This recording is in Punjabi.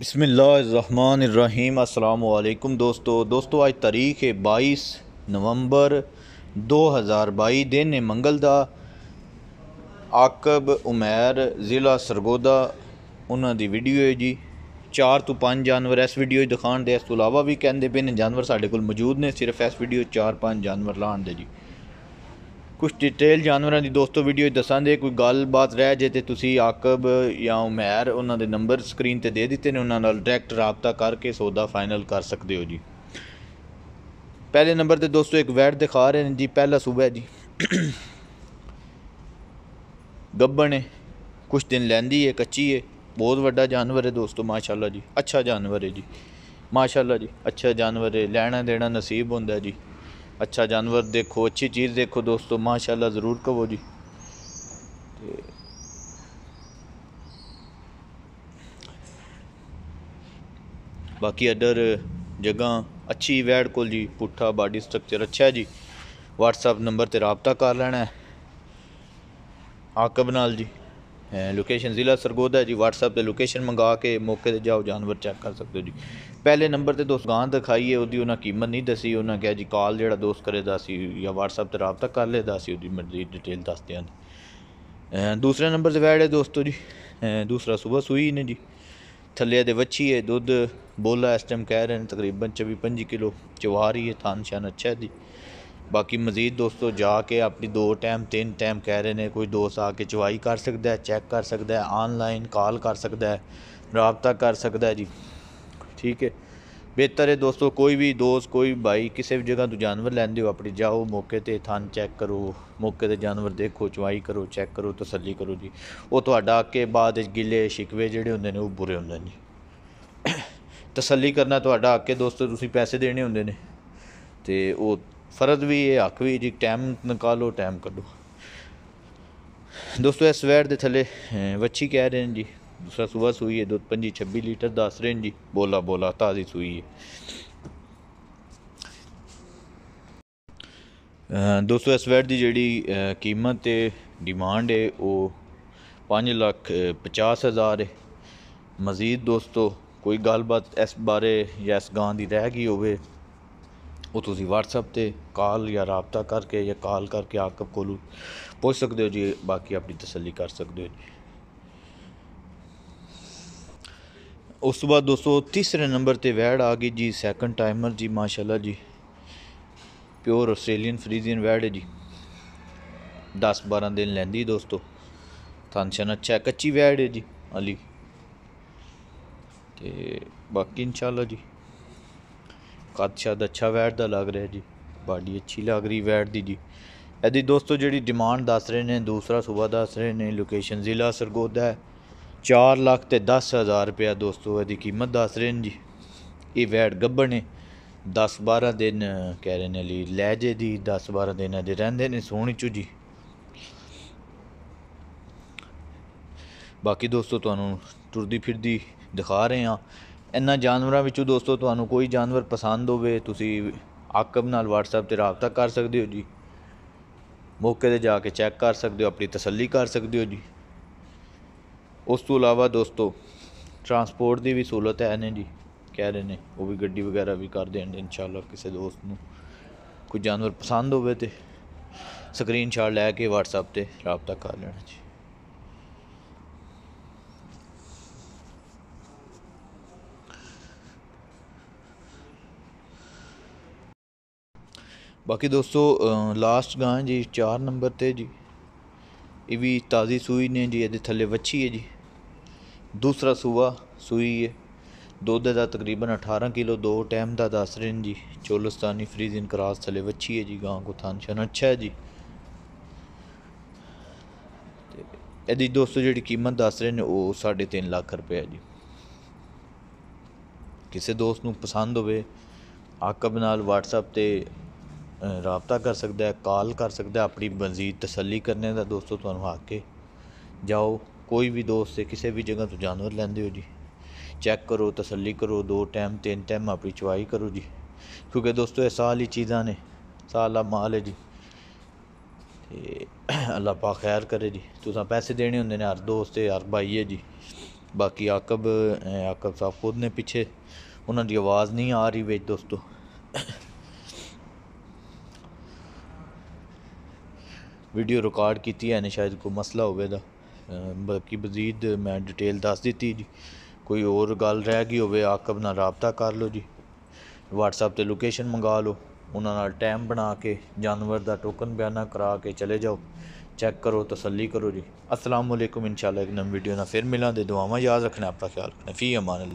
बसमिल्लाम अलकुम दोस्तों दोस्तों आज तारीख़ है बाईस नवंबर दो हज़ार बई दिन है मंगलदा आकब उमैर ज़िला सरगोदा उन्होंने वीडियो है जी चार तो पाँच जानवर इस वीडियो दिखाते इस तू अलावा भी कहें पे जानवर साढ़े को मौजूद ने सिर्फ इस वीडियो चार पाँच जानवर लाने जी ਕੁਝ ਡਿਟੇਲ ਜਾਨਵਰਾਂ ਦੀ ਦੋਸਤੋ ਵੀਡੀਓ ਦੱਸਾਂਦੇ ਕੋਈ ਗੱਲਬਾਤ ਰਹਿ ਜੇ ਤੇ ਤੁਸੀਂ ਆਕਬ ਜਾਂ ਉਮੈਰ ਉਹਨਾਂ ਦੇ ਨੰਬਰ ਸਕਰੀਨ ਤੇ ਦੇ ਦਿੱਤੇ ਨੇ ਉਹਨਾਂ ਨਾਲ ਡਾਇਰੈਕਟ ਰਾਬਤਾ ਕਰਕੇ ਸੌਦਾ ਫਾਈਨਲ ਕਰ ਸਕਦੇ ਹੋ ਜੀ ਪਹਿਲੇ ਨੰਬਰ ਤੇ ਦੋਸਤੋ ਇੱਕ ਵੈਟ ਦਿਖਾ ਰਹੇ ਨੇ ਜੀ ਪਹਿਲਾ ਸੂਬਾ ਹੈ ਜੀ ਗੱਬਣ ਹੈ ਕੁਝ ਦਿਨ ਲੈਂਦੀ ਹੈ ਕੱਚੀ ਹੈ ਬਹੁਤ ਵੱਡਾ ਜਾਨਵਰ ਹੈ ਦੋਸਤੋ ਮਾਸ਼ਾਅੱਲਾ ਜੀ ਅੱਛਾ ਜਾਨਵਰ ਹੈ ਜੀ ਮਾਸ਼ਾਅੱਲਾ ਜੀ ਅੱਛਾ ਜਾਨਵਰ ਹੈ ਲੈਣਾ ਦੇਣਾ ਨਸੀਬ ਹੁੰਦਾ ਜੀ अच्छा जानवर देखो अच्छी चीज़ देखो दोस्तों माशाल्लाह ज़रूर कहो जी बाकी अदर जगह अच्छी वैड को जी पुट्ठा बॉडी स्ट्रक्चर अच्छा है जी व्हाट्सएप नंबर से रबता कर लेना है आकब नाल जी लोकेशन ज़िला सरगोदा जी वट्सअप से लोकेशन मंगा के मौके से जाओ जानवर चैक कर सकते हो जी पहले नंबर से दोस्त गांध दिखाई है वो कीमत नहीं दसी उन्होंने कहा जी कॉल जो दोस्त करे दस या वट्सअप से रबता कर ले दस मर्जी डिटेल दस दें दूसरे नंबर से बैठे दोस्तों जी दूसरा सुबह सूई ने जी थलिया के बछी है दुध बोला इस टाइम कह रहे हैं तकरीबन चौबी पी किलो चवा रही है थान शान अच्छा है जी ਬਾਕੀ ਮਜ਼ੀਦ ਦੋਸਤੋ ਜਾ ਕੇ ਆਪਣੀ ਦੋ ਟਾਈਮ ਤਿੰਨ ਟਾਈਮ ਕਹਿ ਰਹੇ ਨੇ ਕੋਈ ਦੋਸਤ ਆ ਕੇ ਚਵਾਈ ਕਰ ਸਕਦਾ ਚੈੱਕ ਕਰ ਸਕਦਾ ਆਨਲਾਈਨ ਕਾਲ ਕਰ ਸਕਦਾ ਰਾਬਤਾ ਕਰ ਸਕਦਾ ਜੀ ਠੀਕ ਹੈ ਬਿਹਤਰ ਹੈ ਦੋਸਤੋ ਕੋਈ ਵੀ ਦੋਸਤ ਕੋਈ ਭਾਈ ਕਿਸੇ ਵੀ ਜਗ੍ਹਾ ਤੋਂ ਜਾਨਵਰ ਲੈਂਦੇ ਹੋ ਆਪਣੀ ਜਾਓ ਮੌਕੇ ਤੇ ਥਾਂ ਚੈੱਕ ਕਰੋ ਮੌਕੇ ਤੇ ਜਾਨਵਰ ਦੇਖੋ ਚਵਾਈ ਕਰੋ ਚੈੱਕ ਕਰੋ ਤਸੱਲੀ ਕਰੋ ਜੀ ਉਹ ਤੁਹਾਡਾ ਅੱਗੇ ਬਾਅਦ ਵਿੱਚ ਗਿੱਲੇ ਸ਼ਿਕਵੇ ਜਿਹੜੇ ਹੁੰਦੇ ਨੇ ਉਹ ਬੁਰੇ ਹੁੰਦੇ ਨੇ ਤਸੱਲੀ ਕਰਨਾ ਤੁਹਾਡਾ ਅੱਗੇ ਦੋਸਤੋ ਤੁਸੀਂ ਪੈਸੇ ਦੇਣੇ ਹੁੰਦੇ ਨੇ ਤੇ ਉਹ फ़र्ज भी ये हक भी जी टाइम निकालो टैम कड्ढो दोस्तों इस वैट दे थल्ले बच्छी कह रहे हैं जी दूसरा सुबह सूई है दूध पंजी छब्बी लीटर दस रहे हैं जी बोला बोला ताज़ी सूई है दोस्तों इस वैट की जी कीमत है डिमांड है ओह् पंज लक्ख पचास हज़ार है मजीद दोस्तों कोई गलबात इस बारे या इस गां की रह गई हो ਉਹ ਤੁਸੀਂ WhatsApp 'ਤੇ ਕਾਲ ਜਾਂ ਰਾਬਤਾ ਕਰਕੇ ਜਾਂ ਕਾਲ ਕਰਕੇ ਆਕਬ ਕੋਲ ਪੁੱਛ ਸਕਦੇ ਹੋ ਜੀ ਬਾਕੀ ਆਪਣੀ ਤਸੱਲੀ ਕਰ ਸਕਦੇ ਹੋ ਉਸ ਤੋਂ ਬਾਅਦ ਦੋਸਤੋ ਤੀਸਰੇ ਨੰਬਰ ਤੇ ਵੈੜ ਆ ਗਈ ਜੀ ਸੈਕੰਡ ਟਾਈਮਰ ਜੀ ਮਾਸ਼ਾਅੱਲਾ ਜੀ ਪਿਓਰ ਆਸਟ੍ਰੇਲੀਅਨ ਫਰੀਜ਼ੀਅਨ ਵੈੜ ਹੈ ਜੀ 10 12 ਦਿਨ ਲੈਂਦੀ ਦੋਸਤੋ ਥਾਨਸ਼ਨ ਅੱਛਾ ਕੱਚੀ ਵੈੜ ਹੈ ਜੀ ਅਲੀ ਤੇ ਬਾਕੀ ਇਨਸ਼ਾਅੱਲਾ ਜੀ ਕੱਦ ਸ਼ਾਦ ਅੱਛਾ ਵੈਟ ਦਾ ਲੱਗ ਰਿਹਾ ਜੀ ਬਾਡੀ ਅੱਛੀ ਲੱਗ ਰਹੀ ਵੈਟ ਦੀ ਜੀ ਇਹਦੀ ਦੋਸਤੋ ਜਿਹੜੀ ਡਿਮਾਂਡ ਦੱਸ ਰਹੇ ਨੇ ਦੂਸਰਾ ਸੂਬਾ ਦੱਸ ਰਹੇ ਨੇ ਲੋਕੇਸ਼ਨ ਜ਼ਿਲ੍ਹਾ ਸਰਗੋਦਾ ਹੈ 4 ਲੱਖ ਤੇ 10 ਹਜ਼ਾਰ ਰੁਪਇਆ ਦੋਸਤੋ ਇਹਦੀ ਕੀਮਤ ਦੱਸ ਰਹੇ ਨੇ ਜੀ ਇਹ ਵੈਟ ਗੱਬਰ ਨੇ 10 12 ਦਿਨ ਕਹਿ ਰਹੇ ਨੇ ਲਈ ਲੈ ਜੇ ਦੀ 10 12 ਦਿਨ ਇਹਦੇ ਰਹਿੰਦੇ ਨੇ ਸੋਹਣੀ ਚੂ ਜੀ ਬਾਕੀ ਦੋਸਤੋ ਤੁਹਾਨੂੰ ਤੁਰਦੀ ਫਿਰਦੀ ਦਿਖਾ ਰਹੇ ਹਾਂ ਇਹਨਾਂ ਜਾਨਵਰਾਂ ਵਿੱਚੋਂ ਦੋਸਤੋ ਤੁਹਾਨੂੰ ਕੋਈ ਜਾਨਵਰ ਪਸੰਦ ਹੋਵੇ ਤੁਸੀਂ ਆਕਬ ਨਾਲ WhatsApp ਤੇ ਰਾਬਤਾ ਕਰ ਸਕਦੇ ਹੋ ਜੀ ਮੌਕੇ ਤੇ ਜਾ ਕੇ ਚੈੱਕ ਕਰ ਸਕਦੇ ਹੋ ਆਪਣੀ ਤਸੱਲੀ ਕਰ ਸਕਦੇ ਹੋ ਜੀ ਉਸ ਤੋਂ ਇਲਾਵਾ ਦੋਸਤੋ ਟਰਾਂਸਪੋਰਟ ਦੀ ਵੀ ਸਹੂਲਤ ਹੈ ਨੇ ਜੀ ਕਹਿ ਰਹੇ ਨੇ ਉਹ ਵੀ ਗੱਡੀ ਵਗੈਰਾ ਵੀ ਕਰ ਦੇਣ ਇਨਸ਼ਾਅੱਲਾ ਕਿਸੇ ਦੋਸਤ ਨੂੰ ਕੋਈ ਜਾਨਵਰ ਪਸੰਦ ਹੋਵੇ ਤੇ ਸਕਰੀਨਸ਼ਾਟ ਲੈ ਕੇ WhatsApp ਤੇ ਰਾਬਤਾ ਕਰ ਲੈਣਾ ਜੀ ਬਾਕੀ ਦੋਸਤੋ ਲਾਸਟ ਗਾਂ ਜੀ 4 ਨੰਬਰ ਤੇ ਜੀ ਇਹ ਵੀ ਤਾਜ਼ੀ ਸੂਈ ਨੇ ਜੀ ਇਹਦੇ ਥੱਲੇ ਵੱਛੀ ਹੈ ਜੀ ਦੂਸਰਾ ਸੂਆ ਸੂਈ ਹੈ ਦੁੱਧ ਦਾ ਤਕਰੀਬਨ 18 ਕਿਲੋ ਦੋ ਟਾਈਮ ਦਾ ਦੱਸ ਰਹੇ ਨੇ ਜੀ ਚੋਲਸਤਾਨੀ ਇਨ ਕਰਾਸ ਥੱਲੇ ਵੱਛੀ ਹੈ ਜੀ ਗਾਂ ਕੋ ਥਾਂ ਚਨ ਅੱਛਾ ਹੈ ਜੀ ਤੇ ਇਹਦੀ ਦੋਸਤੋ ਜਿਹੜੀ ਕੀਮਤ ਦੱਸ ਰਹੇ ਨੇ ਉਹ 3.5 ਲੱਖ ਰੁਪਏ ਜੀ ਕਿਸੇ ਦੋਸਤ ਨੂੰ ਪਸੰਦ ਹੋਵੇ ਆਕਬ ਨਾਲ WhatsApp ਤੇ ਰਾਬਤਾ ਕਰ ਸਕਦਾ ਕਾਲ ਕਰ ਸਕਦਾ ਆਪਣੀ ਮਜ਼ੀਦ ਤਸੱਲੀ ਕਰਨੇ ਦਾ ਦੋਸਤੋ ਤੁਹਾਨੂੰ ਆ ਕੇ ਜਾਓ ਕੋਈ ਵੀ ਦੋਸਤ ਹੈ ਕਿਸੇ ਵੀ ਜਗ੍ਹਾ ਤੋਂ ਜਾਨਵਰ ਲੈਂਦੇ ਹੋ ਜੀ ਚੈੱਕ ਕਰੋ ਤਸੱਲੀ ਕਰੋ ਦੋ ਟਾਈਮ ਤਿੰਨ ਟਾਈਮ ਆਪਣੀ ਚਵਾਈ ਕਰੋ ਜੀ ਕਿਉਂਕਿ ਦੋਸਤੋ ਇਹ ਸਾਲ ਹੀ ਚੀਜ਼ਾਂ ਨੇ ਸਾਲਾ ਮਾਲ ਹੈ ਜੀ ਤੇ ਅੱਲਾ ਪਾ ਖੈਰ ਕਰੇ ਜੀ ਤੁਸੀਂ ਪੈਸੇ ਦੇਣੇ ਹੁੰਦੇ ਨੇ ਹਰ ਦੋਸਤ ਤੇ ਹਰ ਭਾਈ ਹੈ ਜੀ ਬਾਕੀ ਆਕਬ ਆਕਬ ਸਾਹਿਬ ਖੁਦ ਨੇ ਪਿੱਛੇ ਉਹਨਾਂ ਦੀ ਆਵਾਜ਼ ਨਹੀਂ ਆ ਰਹੀ ਵਿੱਚ ਦੋਸਤੋ ਵੀਡੀਓ ਰਿਕਾਰਡ ਕੀਤੀ ਹੈ ਨੇ ਸ਼ਾਇਦ ਕੋਈ ਮਸਲਾ ਹੋਵੇ ਦਾ ਬਾਕੀ ਮਜ਼ੀਦ ਮੈਂ ਡਿਟੇਲ ਦੱਸ ਦਿੱਤੀ ਜੀ ਕੋਈ ਹੋਰ ਗੱਲ ਰਹਿ ਗਈ ਹੋਵੇ ਆਕਬ ਨਾਲ رابطہ ਕਰ ਲਓ ਜੀ WhatsApp ਤੇ ਲੋਕੇਸ਼ਨ ਮੰਗਾ ਲਓ ਉਹਨਾਂ ਨਾਲ ਟਾਈਮ ਬਣਾ ਕੇ ਜਾਨਵਰ ਦਾ ਟੋਕਨ ਬਿਆਨਾ ਕਰਾ ਕੇ ਚਲੇ ਜਾਓ ਚੈੱਕ ਕਰੋ ਤਸੱਲੀ ਕਰੋ ਜੀ ਅਸਲਾਮ ਵਾਲੇਕੁਮ ਇਨਸ਼ਾਅੱਲਾ ਇੱਕ ਨਵੀਂ ਵੀਡੀਓ ਨਾਲ ਫਿਰ ਮਿਲਾਂਗੇ ਦੁਆਵਾਂ ਯਾਦ ਰੱਖਣਾ ਆਪਣਾ ਖਿਆਲ ਰੱਖਣਾ ਫੀ ਅਮਾਨ